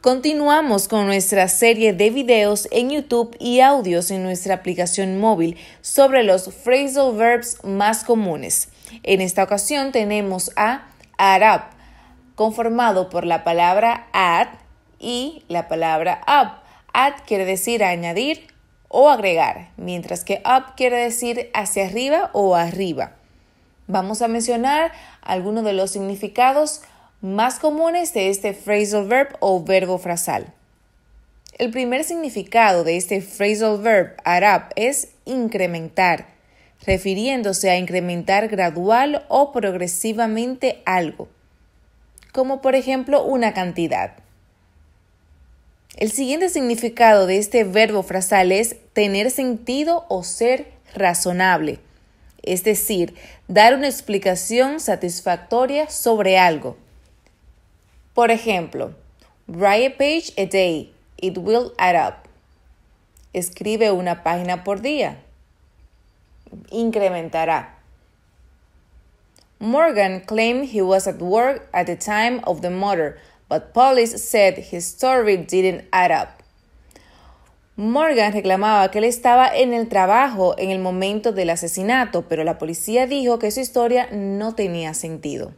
Continuamos con nuestra serie de videos en YouTube y audios en nuestra aplicación móvil sobre los phrasal verbs más comunes. En esta ocasión tenemos a up, conformado por la palabra add y la palabra up. Add quiere decir añadir o agregar, mientras que up quiere decir hacia arriba o arriba. Vamos a mencionar algunos de los significados más comunes de este phrasal verb o verbo frasal. El primer significado de este phrasal verb arab es incrementar, refiriéndose a incrementar gradual o progresivamente algo, como por ejemplo una cantidad. El siguiente significado de este verbo frasal es tener sentido o ser razonable, es decir, dar una explicación satisfactoria sobre algo. Por ejemplo, write a page a day, it will add up. Escribe una página por día, incrementará. Morgan claimed he was at work at the time of the murder, but police said his story didn't add up. Morgan reclamaba que él estaba en el trabajo en el momento del asesinato, pero la policía dijo que su historia no tenía sentido.